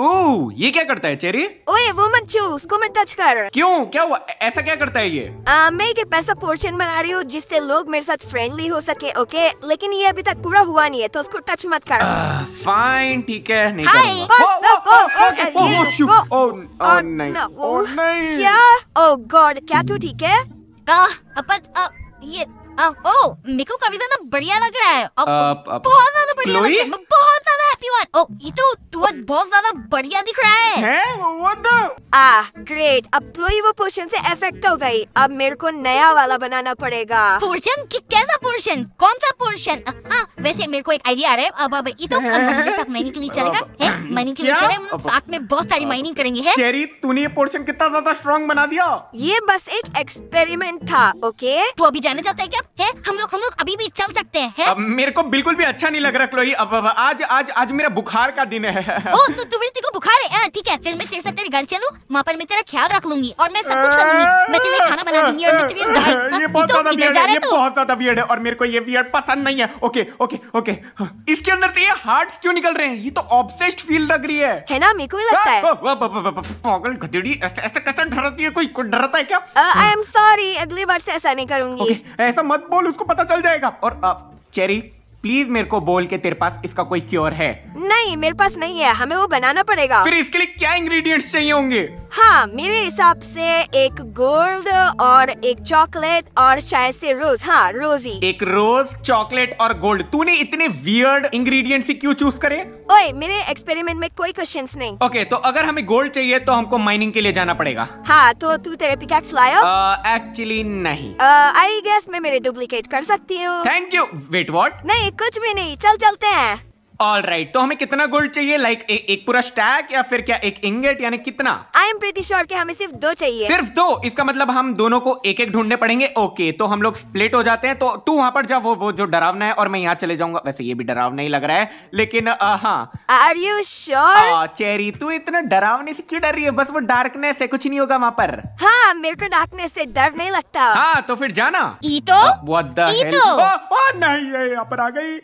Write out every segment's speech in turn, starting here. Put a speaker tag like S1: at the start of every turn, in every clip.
S1: ओ, ये क्या करता है चेरी
S2: ओए वो मत छू उसको मत टच कर
S1: क्यों क्या हुआ ऐसा क्या करता है ये
S2: आ, मैं एक पैसा पोर्शन बना रही हूँ जिससे लोग मेरे साथ फ्रेंडली हो सके ओके लेकिन ये अभी तक पूरा हुआ नहीं है तो उसको टच मत कर
S1: फाइन ah, ठीक है नहीं हाय
S2: क्या ओ oh, गॉड क्या
S3: तू ठीक है ah, uh, ये आ, ओ मिको का विजन बढ़िया लग रहा
S2: है बहुत ज्यादा बढ़िया लग रहा है बहुत ज्यादा हैप्पी वन ओ ये तो तू बहुत ज्यादा बढ़िया दिख रहा है हैं व्हाट द आ ग्रेट अब प्लोई वो पोर्शन से इफेक्ट हो गई अब मेरे को नया वाला बनाना पड़ेगा पोर्शन कि कैसा पोर्शन कौन सा पोर्शन
S3: हां वैसे मेरे को एक आइडिया आ रहा है अब अब ये तो मनी साथ माइनिंग के लिए चलेगा है माइनिंग के लिए चले हम साथ में बहुत सारी माइनिंग करेंगे है चेरी तूने ये पोर्शन कितना ज्यादा स्ट्रांग बना दिया ये बस एक एक्सपेरिमेंट था ओके तू अभी जाने जाता है क्या है हम लोग हम लोग अभी भी चल सकते हैं है?
S1: मेरे को बिल्कुल भी अच्छा नहीं लग रहा क्लोई अब, अब आज आज आज मेरा बुखार का दिन है ओ तो
S3: तु, तु, को बुखार है हाँ, ठीक है फिर मैं तेरे साथ तेरे घर चलू वहाँ पर मैं तेरा ख्याल रख लूंगी और मैं सब कुछ कर लूंगी मैं तेरे खाना बना दूंगी और हाँ, बहुत
S1: ज्यादा बियड है और मेरे को ये बियड पसंद नहीं है ओके ओके ओके इसके अंदर से ये हार्ट क्यों निकल रहे हैं ये तो ऑब्सेस्ड फील लग रही है है
S2: ना मेरे को भी लगता है
S1: हाँ, पागल गधेड़ी ऐसे ऐसे कैसे डरती है कोई डरता है क्या
S2: आई एम सॉरी अगली बार से ऐसा नहीं करूंगी
S1: ऐसा मत बोल उसको पता चल
S2: जाएगा और चेरी
S1: प्लीज मेरे को बोल के तेरे पास इसका कोई क्योर है
S2: नहीं मेरे पास नहीं है हमें वो बनाना पड़ेगा फिर इसके
S1: लिए क्या इंग्रेडिएंट्स चाहिए होंगे
S2: हाँ मेरे हिसाब से एक गोल्ड और एक चॉकलेट और शायद से रोज हाँ रोजी
S1: एक रोज चॉकलेट और गोल्ड तूने इतने वियर्ड इंग्रेडिएंट्स क्यों चूज करे
S2: ओए मेरे एक्सपेरिमेंट में कोई क्वेश्चन नहीं
S1: ओके तो अगर हमें गोल्ड चाहिए तो हमको माइनिंग के लिए जाना पड़ेगा
S2: हाँ तो तू तेरे पिकैक्स लाया
S1: एक्चुअली uh, नहीं
S2: आई uh, गेस मैं मेरे डुप्लीकेट कर सकती हूँ थैंक यू वेट वॉट नहीं कुछ भी नहीं चल चलते हैं
S1: ऑल राइट तो हमें कितना गोल्ड चाहिए लाइक like, एक पूरा स्टैक या फिर क्या एक इंगेट यानी कितना
S2: आई एम प्रीटी श्योर कि हमें सिर्फ दो चाहिए सिर्फ
S1: दो इसका मतलब हम दोनों को एक एक ढूंढने पड़ेंगे ओके तो हम लोग स्प्लिट हो जाते हैं तो तू वहां पर जा वो वो जो डरावना है और मैं यहाँ चले जाऊंगा वैसे ये भी डरावना ही लग रहा है लेकिन हाँ
S2: आर यू श्योर
S1: चेरी तू इतना डरावने से क्यों डर रही है बस वो डार्कनेस है कुछ नहीं होगा वहाँ पर
S2: हाँ मेरे को डार्कनेस से डर नहीं लगता हाँ
S1: तो फिर जाना ई वो
S2: नहीं यहाँ
S3: पर आ गई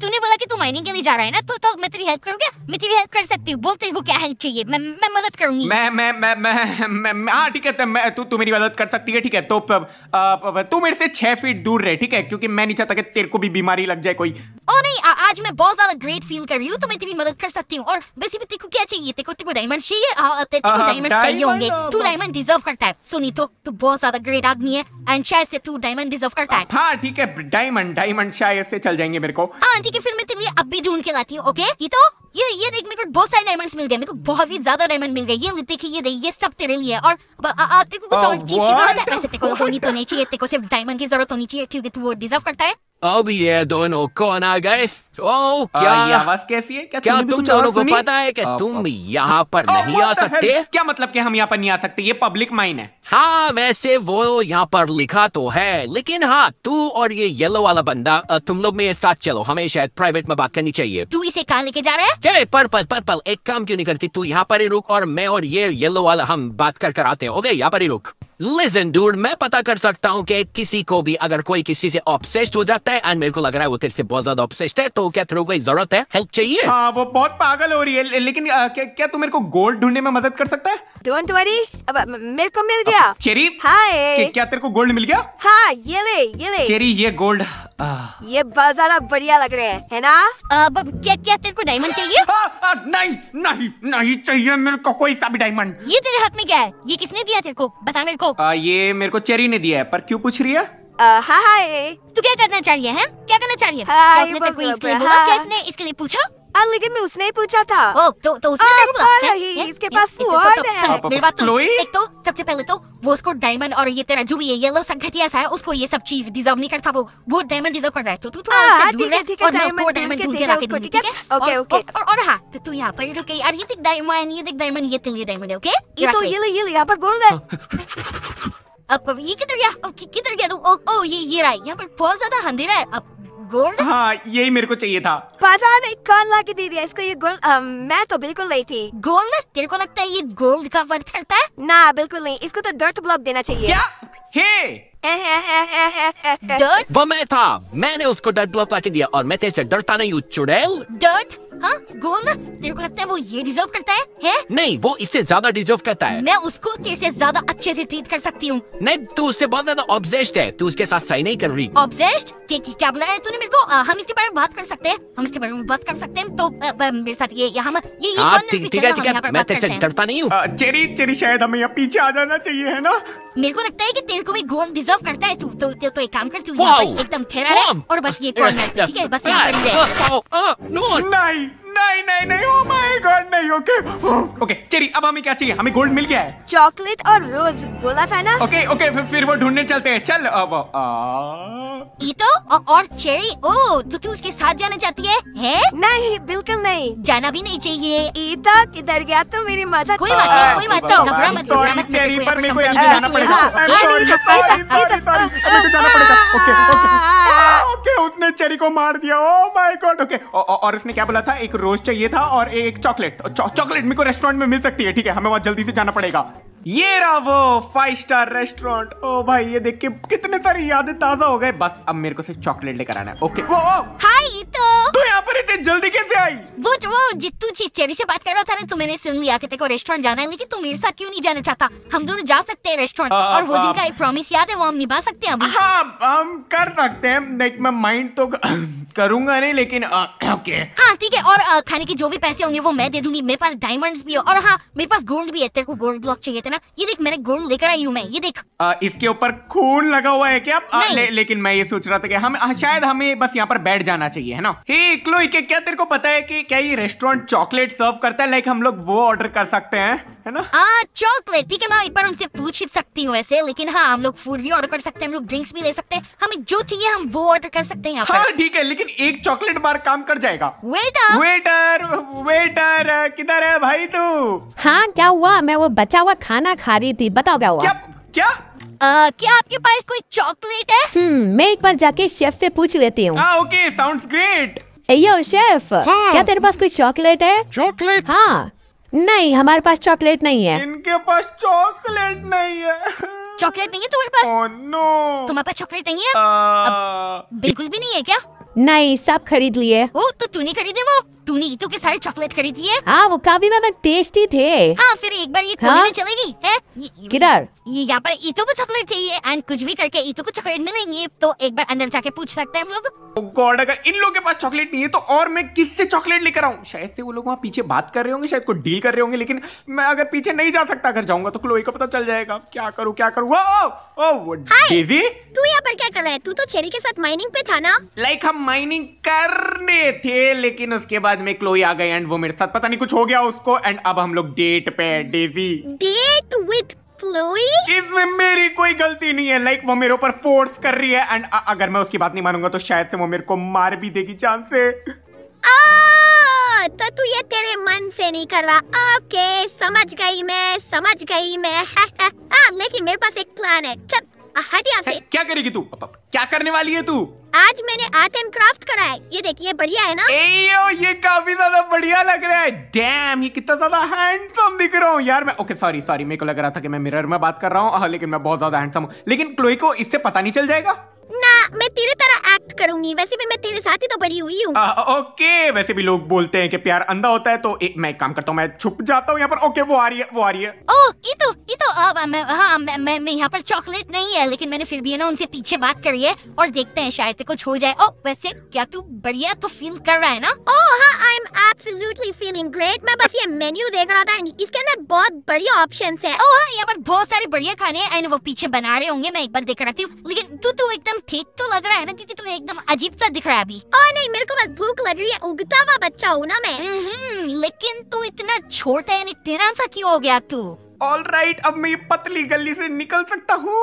S3: तूने बोला की तू माइनिंग के लिए जा रहा है ना तो तो मैं तेरी हेल्प करूंगा मैं तेरी हेल्प कर सकती हूँ बोलते हूँ क्या हेल्प चाहिए मैं मैं मदद करूंगी मैं मैं मैं मैं
S1: मैं हाँ ठीक है तो मैं तू तू मेरी मदद कर सकती है ठीक है तो तू मेरे से छह फीट दूर रहे ठीक है क्योंकि मैं नहीं चाहता कि तेरे को भी बीमारी लग जाए कोई
S3: ओ नहीं आ, आज मैं बहुत ज्यादा ग्रेट फील कर रही हूँ तो मैं तेरी मदद कर सकती हूँ और वैसे भी तेको क्या चाहिए तेको तेको डायमंड चाहिए हाँ, तेको डायमंड हाँ, चाहिए होंगे तू डायमंड डिजर्व करता है सुनी तो तू बहुत ज्यादा ग्रेट आदमी है एंड शायद से तू डायमंड डिजर्व करता है हाँ ठीक है डायमंड डायमंड शायद से चल जाएंगे मेरे को हाँ ठीक है फिर मैं तेरे लिए भी ढूंढ के लाती हूँ ओके ये तो ये ये देख मेरे को बहुत सारे डायमंड्स मिल गए मेरे को बहुत ही ज्यादा डायमंड मिल गए ये देखिए ये देखिए ये सब तेरे लिए और आप देखो कुछ और चीज की जरूरत है वैसे तेको होनी तो नहीं चाहिए तेको सिर्फ डायमंड की जरूरत होनी चाहिए क्योंकि तू वो डिजर्व करता है
S4: अब ये
S1: दोनों कौन आ गए ओ क्या आ, आवाज कैसी है क्या, क्या तुम दोनों को पता है कि तुम यहाँ पर नहीं आ सकते क्या मतलब कि हम यहाँ पर नहीं आ सकते ये पब्लिक माइन है हाँ
S4: वैसे वो यहाँ पर लिखा तो है लेकिन हाँ तू और ये येलो वाला बंदा तुम लोग मेरे साथ चलो हमें शायद प्राइवेट में बात करनी चाहिए तू इसे कहा लेके जा रहा है पर्पल पर्पल एक काम क्यों नहीं करती तू यहाँ पर ही रुक और मैं और ये येलो वाला हम बात कर कर आते हैं ओके यहाँ पर ही रुक लिसन डूड मैं पता कर सकता हूँ कि किसी को भी अगर कोई किसी से ऑप्सेस्ट हो जाता है एंड मेरे को लग रहा है वो
S1: तेरे से बहुत ज्यादा ऑप्सेस्ट है तो क्या तेरे कोई जरूरत है हेल्प चाहिए आ, हाँ, वो बहुत पागल हो रही है लेकिन आ, क्या, क्या तू मेरे को गोल्ड ढूंढने में मदद कर सकता है
S2: डोंट वरी अब मेरे को मिल गया चेरी हाय
S1: क्या तेरे को गोल्ड मिल गया
S2: हाँ ये ले ये ले चेरी ये गोल्ड ये बहुत ज्यादा बढ़िया लग रहे हैं है ना अब क्या क्या तेरे को डायमंड चाहिए हाँ, हाँ, नहीं नहीं
S3: नहीं चाहिए मेरे को कोई सा भी डायमंड ये तेरे हाथ में क्या है ये किसने दिया तेरे को बता मेरे को
S1: आ, ये मेरे को चेरी ने दिया है पर क्यों पूछ रही है
S3: हाय तू क्या करना चाहिए है क्या करना चाहिए हाँ। इसके लिए पूछा आ, लेकिन मैं उसने ही पूछा था ओ, तो, तो उसने आ, बोला, है, है, है, इसके पास वर्ड तो, है मेरी बात तो एक तो सबसे पहले तो वो उसको डायमंड और ये तेरा जो भी है येलो संघतिया ऐसा है उसको ये सब चीज डिजर्व नहीं करता वो वो डायमंड डिजर्व कर रहा है तो तू थोड़ा दूर तो तू यहां पर रुके यार ये देख डायमंड ये देख डायमंड ये तेरे डायमंड है ओके ये तो ये ले ये ले यहां पर गोल्ड है अब ये किधर गया किधर गया तू ओ ये ये रहा यहाँ पर बहुत ज्यादा अंधेरा है अब गोल्ड
S1: हाँ यही मेरे को चाहिए था
S2: पता नहीं कौन ला के दे दिया इसको ये गोल्ड आ, मैं तो बिल्कुल नहीं थी गोल्ड तेरे को लगता है ये गोल्ड का वर्थ करता है ना बिल्कुल नहीं इसको तो डर्ट ब्लॉक देना चाहिए क्या हे डर्ट
S4: वो मैं था मैंने उसको डर्ट ब्लॉक ला के दिया और मैं तेज डरता नहीं हूँ चुड़ैल
S3: डर्ट हाँ गोल तेरे को लगता है वो ये डिजर्व करता है,
S4: है? नहीं वो इससे ज्यादा डिजर्व करता है
S3: मैं उसको तेरे से ज्यादा अच्छे से ट्रीट कर सकती हूँ
S4: नहीं तू उससे बहुत ज्यादा ऑब्जेस्ट है तू उसके साथ सही नहीं कर रही
S3: ऑब्जेस्ट क्या बोला है तूने मेरे को आ, हम इसके बारे में बात कर सकते हैं हम इसके बारे में बात कर सकते हैं तो मेरे साथ ये हम ये हाँ, ठीक है मैं तेरे से डरता नहीं हूँ चेरी चेरी शायद हमें यहाँ पीछे आ जाना चाहिए है ना मेरे को लगता है कि तेरे को भी गोल डिजर्व करता है तू तो तो तो एक काम करती हूँ एकदम ठहरा है और बस ये कॉर्नर ठीक है बस यहाँ पर नहीं नहीं नहीं नहीं ओ माय गॉड नहीं ओके
S1: ओके चेरी अब हमें क्या चाहिए हमें गोल्ड मिल गया है
S2: चॉकलेट और रोज बोला था ना ओके
S1: ओके फिर वो ढूंढने चलते हैं चल अब आ...
S2: ईतो औ, और चेरी ओ तो तू उसके साथ जाना चाहती है, हैं? नहीं बिल्कुल नहीं जाना भी नहीं चाहिए ईता किधर गया तो मेरी मदद कोई बात नहीं कोई बात नहीं घबरा मत घबरा मत चेरी पर मेरे को जाना पड़ेगा
S1: ओके उसने चेरी को मार दिया ओ माय गॉड ओके और इसने क्या बोला था एक रोज चाहिए था और एक चॉकलेट चॉकलेट मेरे को रेस्टोरेंट में मिल सकती है ठीक है हमें वहाँ जल्दी से जाना पड़ेगा ये रहा वो फाइव स्टार रेस्टोरेंट ओ भाई ये देख के कितने सारी यादें ताजा हो गए बस अब मेरे को सिर्फ चॉकलेट लेकर आना है ओके वो
S3: हाय तो तू यहाँ पर इतनी जल्दी कैसे आई वो वो जितू चेरी से बात कर रहा था ना तो मैंने सुन लिया कि तेरे को रेस्टोरेंट जाना है लेकिन तू मेरे साथ क्यों नहीं जाना चाहता हम दोनों जा सकते हैं रेस्टोरेंट हाँ, और वो दिन का हाँ। एक प्रॉमिस याद है वो हम निभा सकते हैं अभी हाँ हम कर सकते हैं लाइक मैं माइंड तो करूंगा नहीं लेकिन ओके हाँ ठीक है और खाने के जो भी पैसे होंगे वो मैं दे दूंगी मेरे पास डायमंड भी है और हाँ मेरे पास गोल्ड भी है तेरे को गोल्ड ब्लॉक चाहिए ना ना ये देख मैंने गुड़ लेकर आई हूँ मैं ये देख
S1: आ, इसके ऊपर खून लगा हुआ है क्या आ, ले, लेकिन मैं ये सोच रहा था कि हम आ, शायद हमें बस यहाँ पर बैठ जाना चाहिए है ना हे इकलो इके क्या तेरे को पता है कि क्या ये रेस्टोरेंट चॉकलेट सर्व करता है लाइक हम लोग वो ऑर्डर कर सकते हैं
S3: है ना आ, चॉकलेट ठीक है मैं एक बार उनसे पूछ ही सकती हूँ वैसे लेकिन हाँ हम लोग फूड भी ऑर्डर कर सकते हैं हम लोग ड्रिंक्स भी ले सकते हैं हमें जो चाहिए हम वो ऑर्डर कर सकते हैं हाँ
S1: ठीक है लेकिन एक चॉकलेट बार काम कर जाएगा वेटर वेटर वेटर किधर है भाई
S3: तू हाँ क्या हुआ मैं वो बचा हुआ खाना खाना खा रही थी बताओ क्या हुआ क्या क्या आ, क्या आपके पास कोई चॉकलेट है हम्म मैं एक बार जाके शेफ से पूछ लेती हूँ हाँ,
S1: okay sounds great
S3: yo chef हाँ। क्या तेरे पास कोई चॉकलेट है चॉकलेट हाँ
S4: नहीं हमारे पास चॉकलेट नहीं है
S3: इनके पास चॉकलेट नहीं है चॉकलेट नहीं है तुम्हारे पास oh, no. तुम्हारे पास चॉकलेट नहीं है uh... बिल्कुल भी नहीं है क्या नहीं सब खरीद लिए ओ तो नहीं खरीदे वो तूने ईटू के सारे चॉकलेट खरीदी है हाँ वो काफी ज्यादा टेस्टी थे हाँ फिर एक बार ये खोने हाँ? में चलेगी है किधर ये यहाँ पर ईटू को चॉकलेट चाहिए एंड कुछ भी करके ईटू को चॉकलेट मिलेंगे तो एक बार अंदर जाके पूछ सकते हैं लोग गॉड oh अगर इन लोगों के पास चॉकलेट नहीं है तो और मैं किससे चॉकलेट लेकर आऊँ शायद
S1: से वो लोग वहाँ पीछे बात कर रहे होंगे शायद कोई डील कर रहे होंगे लेकिन मैं अगर पीछे नहीं जा सकता अगर जाऊंगा तो क्लोई को पता चल जाएगा क्या करूँ क्या करूँ ओ, ओ, डेजी
S3: तू यहाँ पर क्या कर रहा है तू तो चेरी के साथ माइनिंग पे था ना लाइक हम माइनिंग
S1: करने थे लेकिन उसके बाद बाद में क्लोई आ गई एंड वो मेरे साथ पता नहीं कुछ हो गया उसको एंड अब हम लोग डेट पे डेजी
S3: डेट विथ इसमें मेरी कोई
S1: गलती नहीं है लाइक like, वो मेरे ऊपर फोर्स कर रही है एंड अगर मैं उसकी बात नहीं मानूंगा तो शायद से वो मेरे को मार भी देगी चांद से
S3: तो तू ये तेरे मन से नहीं कर रहा ओके समझ गई मैं समझ गई मैं हा, लेकिन मेरे पास एक प्लान है चल हटिया से क्या करेगी तू क्या करने वाली है तू आज मैंने आर्ट एंड क्राफ्ट करा है ये देखिए बढ़िया है ना
S1: एयो, ये काफी ज्यादा बढ़िया लग रहा है डैम ये कितना ज्यादा हैंडसम दिख रहा हूँ यार मैं ओके सॉरी सॉरी मेरे को लग रहा था कि मैं मिरर में बात कर रहा हूँ लेकिन मैं बहुत ज्यादा हैंडसम हूँ लेकिन क्लोई को इससे पता नहीं चल जाएगा
S3: ना मैं तेरे तरह एक्ट करूंगी
S1: वैसे भी मैं तेरे साथ ही तो बड़ी हुई हूँ ओके वैसे भी लोग बोलते हैं कि प्यार अंधा होता है तो ए, मैं काम करता हूँ मैं छुप जाता हूँ यहाँ पर ओके वो आ रही है वो आ रही है
S3: ओ ये तो ये तो आ, मैं, हाँ मैं, मैं, मैं यहाँ पर चॉकलेट नहीं है लेकिन मैंने फिर भी ना उनसे पीछे बात करी है और देखते हैं शायद कुछ हो जाए ओ वैसे क्या तू बढ़िया तो फील कर रहा है ना ओ हाँ I am absolutely feeling great मैं बस ये मेन्यू देख रहा था इसके अंदर बहुत बढ़िया ऑप्शन है ओ हाँ यहाँ पर बहुत सारे बढ़िया खाने हैं एंड वो पीछे बना रहे होंगे मैं एक बार देख रहा थी लेकिन तू तू एकदम एकदम ठीक तो लग रहा है ना क्योंकि तू एकदम अजीब सा दिख रहा है अभी और नहीं मेरे को बस भूख लग रही है उगता हुआ बच्चा हूँ ना मैं हम्म, लेकिन तू इतना छोटा यानी टेरा सा क्यों हो गया तू ऑल राइट right, अब मैं ये पतली गली से निकल सकता हूँ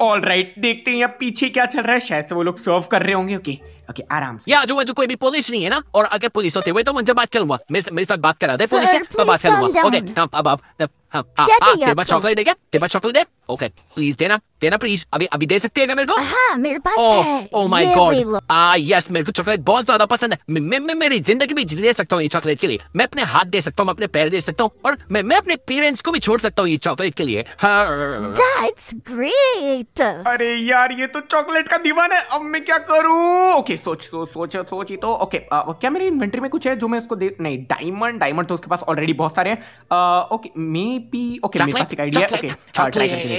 S1: ऑल राइट देखते हैं यहाँ पीछे क्या चल रहा है शायद वो लोग सर्व कर रहे होंगे ओके ओके आराम से
S4: यार जो कोई भी पुलिस नहीं है ना और अगर पुलिस होते हुए तो मुझे बात करूंगा मेरे, मेरे साथ बात करा दे पुलिस से मैं बात लूंगा ओके हाँ, अब अब हाँ, चॉकलेट देगा चॉकलेट दे ओके प्लीज देना देना प्लीज अभी अभी दे सकते हैं ना मेरे को हाँ मेरे पास ओ, है oh my god ah yes मेरे को चॉकलेट बहुत ज्यादा पसंद है मैं मैं मे, मेरी जिंदगी भी दे सकता हूँ ये चॉकलेट के लिए मैं अपने हाथ दे सकता हूँ अपने पैर दे सकता हूँ और मैं मैं अपने पेरेंट्स को भी छोड़ सकता हूँ ये चॉकलेट के लिए दैट्स
S1: ग्रेट अरे यार ये तो चॉकलेट का दीवान है अब मैं क्या करूँ ओके सोच सोच सोच सोच ही तो ओके क्या मेरी इन्वेंट्री में कुछ है जो मैं उसको दे नहीं डायमंड डायमंड तो उसके पास ऑलरेडी बहुत सारे हैं ओके मे बी ओके मेरे पास एक आइडिया ओके ट्राई करके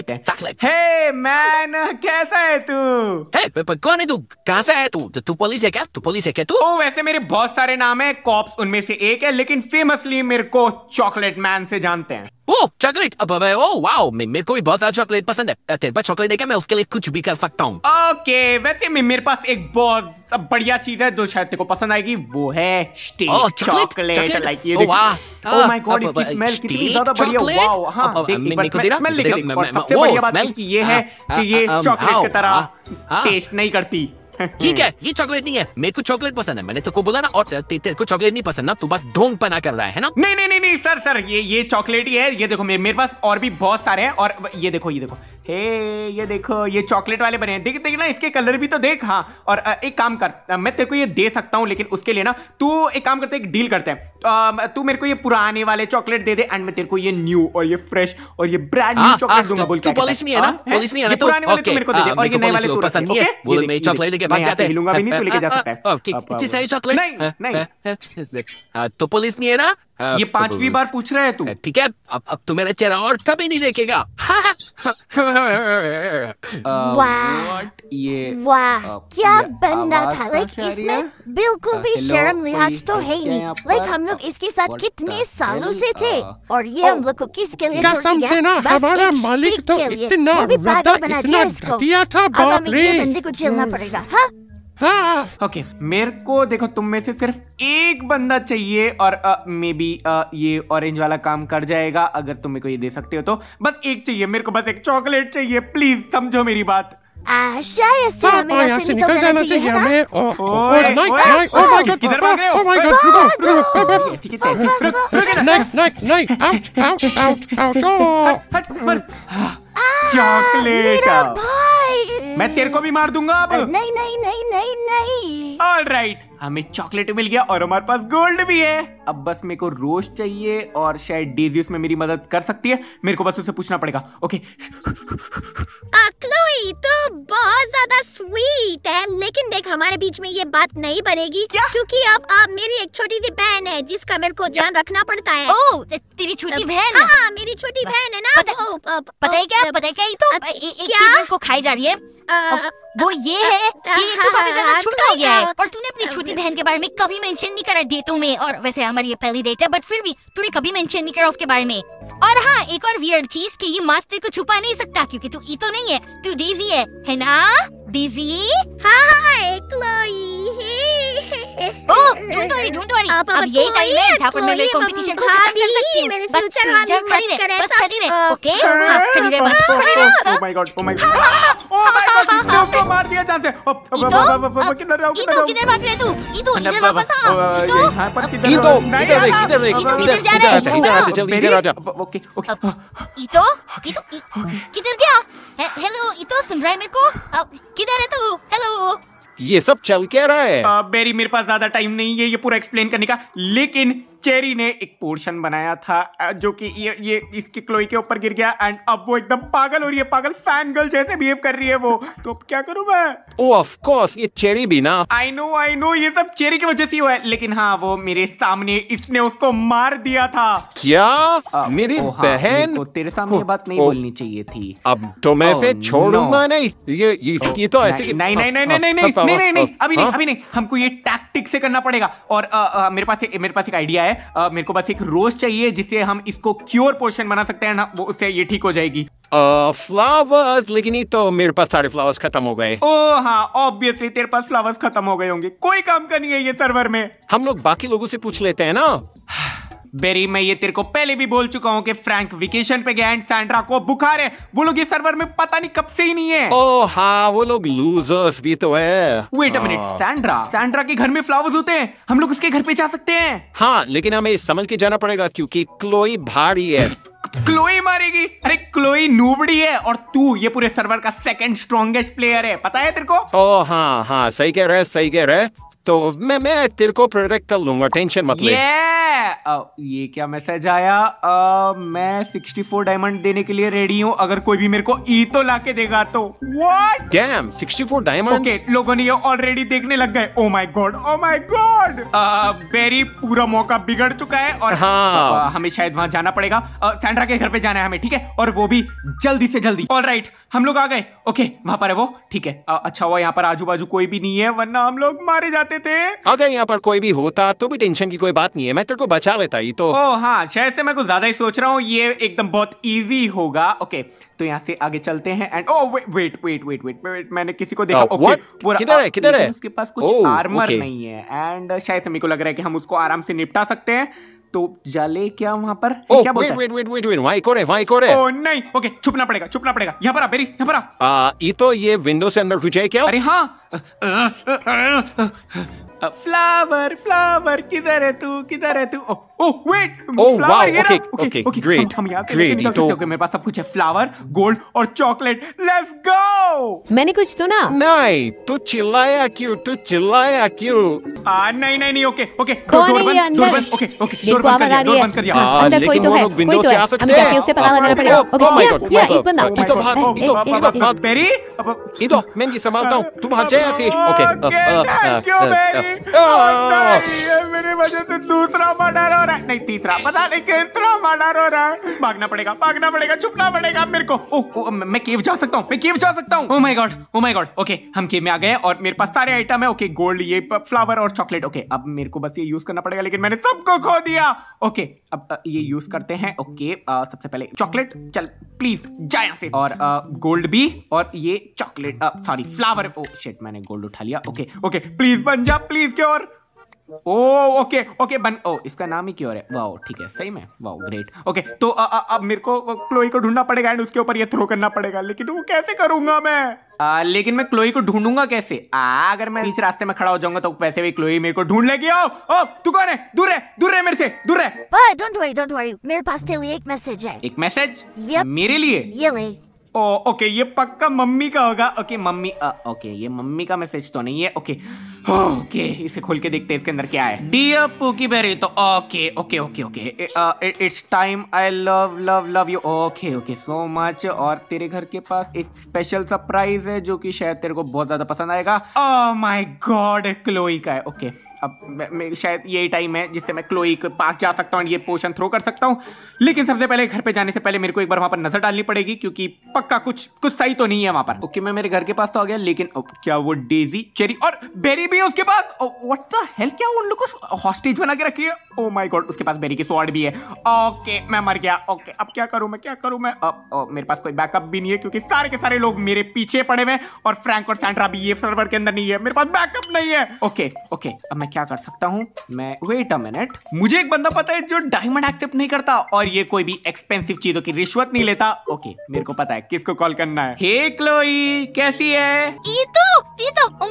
S1: कैसा है तू कौन है तू है तो बहुत सारे नाम है कॉप्स उनमें से एक है लेकिन फेमसली मेरे को चॉकलेट मैन से जानते हैं
S4: ओह चॉकलेट अब ओह वाओ मेरे को भी बहुत सारा चॉकलेट पसंद है तेरे पास चॉकलेट है क्या मैं उसके
S1: लिए कुछ भी कर सकता हूँ ओके वैसे मेरे पास एक बहुत बढ़िया चीज है जो शायद तेरे को पसंद आएगी वो है चॉकलेट लाइक ये देख ओह माय गॉड इसकी स्मेल uh, कितनी ज्यादा बढ़िया वाओ हां स्मेल सबसे बढ़िया बात ये ah, है ah, कि ये चॉकलेट ah, um, की तरह टेस्ट नहीं करती ठीक है ये चॉकलेट नहीं है मेरे को चॉकलेट पसंद है मैंने तो को बोला ना और तेरे को चॉकलेट नहीं पसंद ना तू बस ढोंग पना कर रहा है ना नहीं नहीं नहीं सर सर ये ये चॉकलेट ही है ये देखो मेरे पास और भी बहुत सारे हैं और ये देखो ये देखो हे ये देखो ये चॉकलेट वाले बने हैं देख देख ना इसके कलर भी तो देख हाँ और एक काम कर मैं तेरे को ये दे सकता हूँ लेकिन उसके लिए ना तू एक काम करते एक डील करते हैं तो, तू मेरे को ये पुराने वाले चॉकलेट दे दे एंड मैं तेरे को ये न्यू और ये फ्रेश और ये ब्रांड न्यू चॉकलेट दूंगा बोल के नहीं है ना नहीं है ना पुराने वाले तू मेरे को दे दे और ये नए वाले तू पसंद नहीं है मैं चॉकलेट लेके भाग जाते भी नहीं तू लेके जा
S4: सकता है चॉकलेट नहीं नहीं तो पुलिस नहीं है ना ये पांचवी तो- बार पूछ रहे हैं तू हाँ, ठीक है अब अब तो मेरा चेहरा और कभी नहीं देखेगा हाँ, हाँ,
S1: Um, वाह
S3: uh, क्या बंदा था लाइक इसमें बिल्कुल uh, भी शर्म लिहाज तो है ही नहीं लाइक हम लोग इसके साथ कितने सालों से थे uh, और ये हम oh, लोग को किसके लिए कसम से ना हमारा मालिक तो इतना इतना था बाप रे बंदे को झेलना hmm. पड़ेगा हाँ
S1: हाँ। ओके okay, मेरे को देखो तुम में से सिर्फ एक बंदा चाहिए और मे बी ये ऑरेंज वाला काम कर जाएगा अगर तुम मेरे को ये दे सकते हो तो बस एक चाहिए मेरे को बस एक चॉकलेट चाहिए प्लीज समझो मेरी बात
S3: जाना चाहिए हमें
S1: चॉकलेट
S3: भाई मैं
S1: तेरे को भी मार दूंगा अब
S3: नहीं नहीं नहीं नहीं नहीं ऑल राइट
S1: right. हमें चॉकलेट मिल गया और हमारे पास गोल्ड भी है अब बस मेरे को रोज चाहिए और शायद डेजी उसमें मेरी मदद कर सकती है मेरे को बस उसे पूछना पड़ेगा ओके
S3: ये तो बहुत ज्यादा स्वीट है लेकिन देख हमारे बीच में ये बात नहीं बनेगी क्योंकि अब आप मेरी एक छोटी सी बहन है जिसका मेरे को ध्यान रखना पड़ता है ओ तेरी छोटी बहन हाँ, हाँ मेरी छोटी बहन है ना पता, तो पता है क्या पता है क्या ये तो एक चीज को खाई जा रही है वो ये है कि हाँ, हाँ, छोटा हो गया है और तूने अपनी छोटी बहन के बारे में कभी मेंशन नहीं करा डेटों में और वैसे हमारी ये पहली डेट है बट फिर भी तूने कभी मेंशन नहीं करा उसके बारे में और हाँ एक और वियर्ड चीज कि ये मास्क तेरे को छुपा नहीं सकता क्योंकि तू ई तो नहीं है तू डीवी है है ना डीवी हाँ हाँ, हाँ क्लोई अब यही टाइम है मेरे कंपटीशन को खत्म कर सकती बस रहे बस खड़ी रहे ओके हाँ। खड़ी रहे बस my god my god my god मार दिया जान से किधर रहो किधर भाग रहे तू इधर वापस आ पर किधर इधर देख इधर देख इधर जा इधर जल्दी इधर ओके ओके इतो इतो किधर गया हेलो इतो सुन रहा है मेरे को किधर है तू हेलो
S1: ये सब चल क्या रहा है आ, बेरी मेरे पास ज्यादा टाइम नहीं है ये पूरा एक्सप्लेन करने का लेकिन चेरी ने एक पोर्शन बनाया था जो कि ये ये इसकी क्लोई के ऊपर गिर गया एंड अब वो एकदम पागल हो रही है पागल फैन गर्ल जैसे बिहेव कर रही है वो तो अब क्या करूं मैं ओ ऑफ कोर्स ये चेरी भी ना आई नो आई नो ये सब चेरी की वजह से हुआ है लेकिन हाँ वो मेरे सामने इसने उसको मार दिया था क्या आ, मेरी ओ, हाँ, बहन को तेरे सामने बात नहीं बोलनी चाहिए थी अब तो मैं फिर छोड़ूंगा नहीं
S3: ये ये तो ऐसे नहीं नहीं नहीं नहीं नहीं नहीं नहीं नहीं हाँ? अभी नहीं हाँ? अभी
S1: नहीं हमको ये टैक्टिक से करना पड़ेगा और मेरे पास मेरे पास एक आइडिया है मेरे को बस एक रोज चाहिए जिससे हम इसको क्योर पोर्शन बना सकते हैं वो उससे ये ठीक हो जाएगी फ्लावर्स लेकिन तो मेरे पास सारे फ्लावर्स खत्म हो गए ओ हाँ ऑब्वियसली तेरे पास फ्लावर्स खत्म हो गए होंगे कोई काम का नहीं है ये सर्वर में हम लोग बाकी लोगों से पूछ लेते हैं ना बेरी मैं ये तेरे को पहले भी बोल चुका हूँ कि फ्रैंक वेकेशन पे गया एंड सैंड्रा को बुखार है वो लोग ये सर्वर में पता नहीं कब से ही नहीं है ओ हाँ वो लोग लूजर्स भी तो है wait a minute Sandra Sandra के घर में फ्लावर्स होते हैं हम लोग उसके घर पे जा सकते हैं हाँ लेकिन हमें समझ के जाना पड़ेगा क्यूँकी क्लोई भारी है क्लोई मारेगी अरे क्लोई नूबड़ी है और तू ये पूरे सर्वर का सेकंड स्ट्रॉन्गेस्ट प्लेयर है पता है तेरे को ओ हाँ हाँ सही कह रहे सही कह रहे तो मैं मैं तेरे को प्रोडक्ट कर लूंगा टेंशन मत ले ये क्या मैसेज आया मैं 64 डायमंड देने के लिए रेडी हूँ अगर कोई भी मेरे को ई e तो लाके देगा तो व्हाट डैम 64 डायमंड ओके लोगों ने ये ऑलरेडी देखने लग गए oh my god oh my god god berry पूरा मौका बिगड़ चुका है और हाँ। हमें शायद वहां जाना पड़ेगा सैंड्रा के घर पे जाना है हमें ठीक है और वो भी जल्दी से जल्दी ऑल राइट हम लोग आ गए ओके वहाँ पर है वो ठीक है अच्छा हुआ यहाँ पर आजू बाजू कोई भी नहीं है वरना हम लोग मारे जाते थे अगर यहाँ पर कोई भी होता तो भी टेंशन की कोई बात नहीं है मैं तेरे को बचा लेता ही तो हाँ शायद से मैं कुछ ज्यादा ही सोच रहा हूँ ये एकदम बहुत ईजी होगा ओके तो यहाँ से आगे चलते हैं and oh wait wait wait wait wait मैंने किसी को देखा ओके uh, वो किधर है किधर है उसके पास कुछ oh, आर्मर okay. नहीं है एंड शायद समी को लग रहा है कि हम उसको आराम से निपटा सकते हैं तो जले क्या वहां पर oh, क्या बोलता wait, वेट वेट वेट वहां एक और है वहां एक और है ओ oh, नहीं ओके छुपना पड़ेगा छुपना पड़ेगा यहां पर आ बेरी यहां पर आ uh, ये तो ये विंडो से अंदर घुस जाए क्या अरे हां फ्लावर फ्लावर किधर है तू किधर है तू oh wait flower okay okay okay great हम यहां मेरे पास सब कुछ है फ्लावर गोल्ड और चॉकलेट लेट्स गो मैंने कुछ तो ना नहीं तू चिल्लाया क्यों तू चिल्लाया क्यों आ नहीं नहीं नहीं ओके ओके डोर बंद डोर बंद ओके ओके डोर बंद कर दिया बंद कर दिया अंदर कोई तो है कोई तो है हम जाके उसे पता लगाना पड़ेगा ओके ये एक बंदा ये तो भाग ये तो भाग पेरी ये तो मैं ये संभालता हूं तू वहां sí. Okay. Oh, वजह से दूसरा मर्डर हो रहा है नहीं तीसरा पता नहीं किसरा मर्डर हो रहा है भागना पड़ेगा भागना पड़ेगा छुपना पड़ेगा मेरे को ओ, ओ, मैं केव जा सकता हूँ मैं केव जा सकता हूँ oh my god oh my god okay हम केव में आ गए और मेरे पास सारे आइटम है ओके गोल्ड ये फ्लावर और चॉकलेट ओके अब मेरे को बस ये यूज करना पड़ेगा लेकिन मैंने सबको खो दिया ओके अब ये यूज करते हैं ओके सबसे पहले चॉकलेट चल प्लीज जाया से और गोल्ड भी और ये chocolate sorry flower oh shit मैंने गोल्ड उठा लिया ओके ओके प्लीज बन जा please cure oh okay okay बन ओ इसका नाम ही क्यों है वाओ ठीक है सही में वाओ ग्रेट ओके तो अ, अ, अब मेरे को क्लोई को ढूंढना पड़ेगा एंड उसके ऊपर ये थ्रो करना पड़ेगा लेकिन वो कैसे करूंगा मैं आ, लेकिन मैं क्लोई को ढूंढूंगा कैसे आ, अगर मैं इस रास्ते में खड़ा हो जाऊंगा तो वैसे भी क्लोई मेरे को ढूंढ लेगी ओ ओ तू कौन है दूर है दूर है मेरे से दूर है
S3: डोंट वरी डोंट वरी मेरे पास तेरे लिए एक मैसेज है
S1: एक मैसेज yep. मेरे लिए ये ले ओ ओके ये पक्का मम्मी का होगा ओके मम्मी आ, ओके ये मम्मी का मैसेज तो नहीं है ओके ओके इसे खोल के देखते हैं इसके अंदर क्या है डियर पुकी बेरी तो okay okay okay okay it's time I love love love you okay okay so much और तेरे घर के पास एक स्पेशल सरप्राइज है जो कि शायद तेरे को बहुत ज्यादा पसंद आएगा माय गॉड क्लोई का है ओके okay. अब मैं शायद ये टाइम है जिससे मैं क्लोई के पास जा सकता हूँ ये पोशन थ्रो कर सकता हूँ लेकिन सबसे पहले घर पे जाने से पहले मेरे को एक बार वहाँ पर नज़र डालनी पड़ेगी क्योंकि पक्का कुछ कुछ सही तो नहीं है वहाँ पर ओके मैं मेरे घर के पास तो आ गया लेकिन क्या वो डेजी चेरी और बेरी भी है उसके पास व्हाट द हेल क्या उन लोग को हॉस्टेज बना के रखी है ओ माई गॉड उसके पास बेरी की स्वाड भी है ओके मैं मर गया ओके अब क्या करूँ मैं क्या करूँ मैं अब oh, मेरे पास कोई बैकअप भी नहीं है क्योंकि सारे के सारे लोग मेरे पीछे पड़े हुए और फ्रेंक और सेंट्रा भी ये सर्वर के अंदर नहीं है मेरे पास बैकअप नहीं है ओके ओके अब मैं क्या कर सकता हूँ मैं वेट अ मिनट मुझे एक बंदा पता है जो डायमंड एक्सेप्ट नहीं करता और ये कोई भी एक्सपेंसिव चीजों की रिश्वत नहीं लेता ओके मेरे को पता है किसको कॉल करना है हे hey, क्लोई कैसी है
S3: ये तो Oh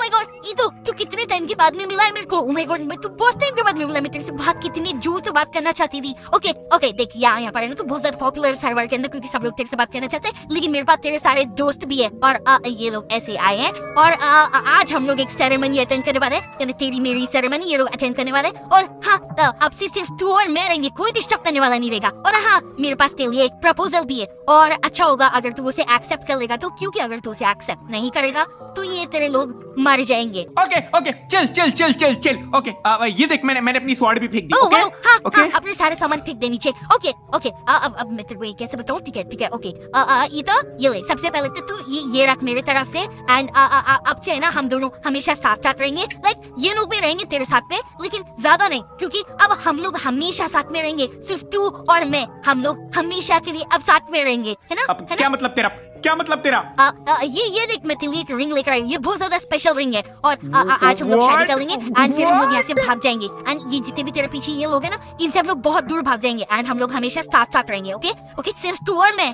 S3: मिला है मेरे को oh तो मिला मैं कितनी जोर से बात करना चाहती थी है तो के अंदर क्योंकि सब लोग तेरे से बात करना चाहते हैं लेकिन मेरे पास तेरे सारे दोस्त भी है और आ, ये लोग ऐसे आए हैं और आ, आ, आज हम लोग एक सेरेमनी अटेंड करने वाले हैं तेरी मेरी सेरेमनी ये लोग अटेंड करने वाले और हाँ आपसे सिर्फ तू और मैं रहेंगे कोई डिस्टर्ब करने वाला नहीं रहेगा और हाँ मेरे पास तेरे लिए एक प्रपोजल भी है और अच्छा होगा अगर तू उसे एक्सेप्ट कर लेगा तो क्योंकि अगर तू उसे एक्सेप्ट नहीं करेगा तो ये तेरे Lud मर जाएंगे ओके ओके चल चल चल चल चल ओके आ, ये देख मैंने मैंने अपनी स्वाड भी फेंक दी ओके oh, ओके हाँ, हाँ, अपने सारे सामान फेंक दे नीचे ओके ओके uh, अब अब मैं तेरे को कैसे बताऊं ठीक है ठीक है ओके uh, uh, ये तो ये ले सबसे पहले तो तू ये ये रख मेरे तरफ से एंड अब से है ना हम दोनों हमेशा साथ साथ रहेंगे लाइक ये लोग भी रहेंगे तेरे साथ में लेकिन ज्यादा नहीं क्योंकि अब हम लोग हमेशा साथ में रहेंगे सिर्फ तू और मैं हम लोग हमेशा के लिए अब साथ में रहेंगे है ना क्या मतलब तेरा क्या मतलब तेरा ये ये देख मैं तेरे लिए एक रिंग लेकर आई ये बहुत ज्यादा स्पेशल रहेंगे और आ, आ, आज हम लोग शादी कर लेंगे एंड फिर हम लोग यहाँ से भाग जाएंगे एंड ये जितने भी तेरे पीछे ये लोग है ना इनसे हम लोग बहुत दूर भाग जाएंगे एंड हम लोग हमेशा साथ साथ रहेंगे ओके ओके सिर्फ तू और मैं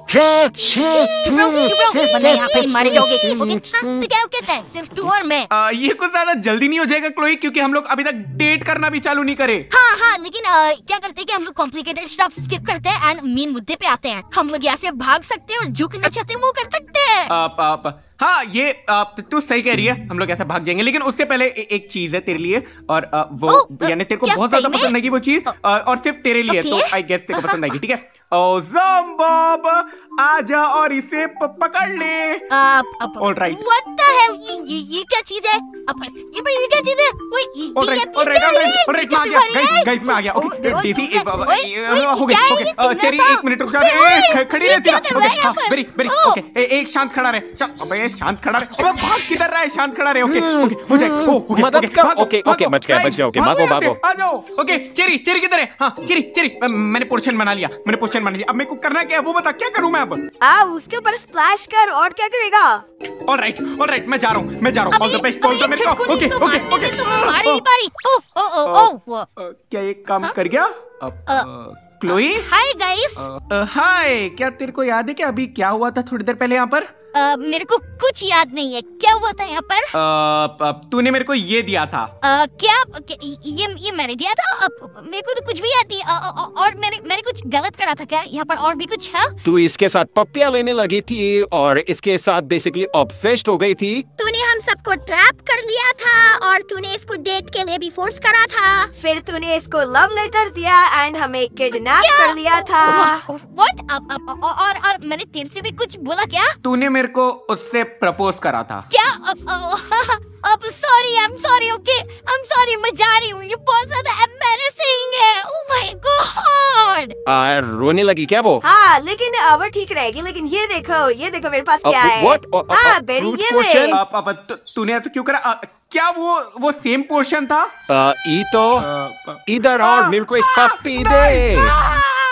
S3: मारे जाओगे ओके
S1: हाँ, तो ये कुछ ज्यादा जल्दी नहीं हो जाएगा क्लोई क्योंकि हम लोग अभी तक डेट करना भी चालू नहीं करे
S3: हाँ हाँ लेकिन क्या करते हैं कि हम लोग कॉम्प्लिकेटेड स्टफ स्किप करते हैं एंड मेन मुद्दे पे आते हैं हम लोग यहाँ से भाग सकते हैं और झुकना चाहते हैं वो कर सकते
S1: हैं हाँ ये तू सही कह रही है हम लोग ऐसा भाग जाएंगे लेकिन उससे पहले ए, एक चीज है तेरे लिए और वो यानी तेरे को बहुत ज्यादा पसंद आएगी वो चीज और सिर्फ तेरे लिए तो आई गेस तेरे को पसंद आएगी ठीक है ओ बॉब आजा और इसे पकड़ ले all right
S3: what the hell ये ये क्या चीज है अब ये भाई ये क्या चीज है ओए all right all right all right आ गया गाइस
S1: गाइस मैं आ गया ओके डीसी हो गया ओके चेरी एक मिनट रुक जा खड़ी रह तेरा ओके वेरी वेरी ओके एक शांत खड़ा रहे अबे शांत खड़ा रहे अबे भाग किधर रहा है शांत खड़ा रहे ओके ओके हो जाए ओ मदद कर ओके ओके बच गया बच गया ओके भागो भागो आ जाओ ओके चेरी चेरी किधर है हां चेरी चेरी मैंने पोर्शन बना लिया मैंने पोर्शन टेंशन मान अब मेरे को करना क्या है वो बता क्या करूँ मैं अब
S2: आ, उसके ऊपर स्प्लैश कर और क्या करेगा
S1: ऑल राइट ऑल राइट मैं जा रहा हूँ मैं जा रहा हूँ all the best all the best okay okay okay मार नहीं पा ओ
S3: ओ ओ ओ oh, uh,
S1: क्या एक काम हाँ? कर गया अब क्लोई
S3: हाय गाइस
S1: हाय क्या तेरे को याद है कि अभी क्या हुआ था थोड़ी देर पहले यहाँ पर
S3: आ, मेरे को कुछ याद नहीं है क्या हुआ था यहाँ
S1: पर तूने मेरे को ये दिया था
S3: आ, क्या ये ये मैंने दिया था मेरे को तो कुछ भी याद नहीं और मैंने मैंने कुछ गलत करा था क्या यहाँ पर और भी कुछ है
S1: तू इसके साथ पप्पिया लेने लगी थी और इसके साथ बेसिकली ऑब्सेस्ड हो गई थी
S2: तूने हम सबको ट्रैप कर लिया था और तूने इसको डेट के लिए भी फोर्स करा था फिर तूने इसको लव लेटर दिया एंड हमें किडनैप कर लिया था और और मैंने तेरे से भी कुछ बोला क्या
S1: तूने मेरे को उससे प्रपोज करा था
S3: क्या अब sorry I am sorry okay I am sorry मैं जा
S2: रही हूँ ये बहुत ज्यादा एम्बैरेसिंग है ओ माय गॉड
S1: आ रोने लगी क्या वो
S2: हाँ लेकिन अब ठीक रहेगी लेकिन ये देखो ये देखो मेरे पास क्या है हाँ ये ले
S1: आप तूने ऐसा क्यों करा
S2: क्या वो वो सेम पोर्शन था
S1: ई तो इधर और मेरे को एक कप पी दे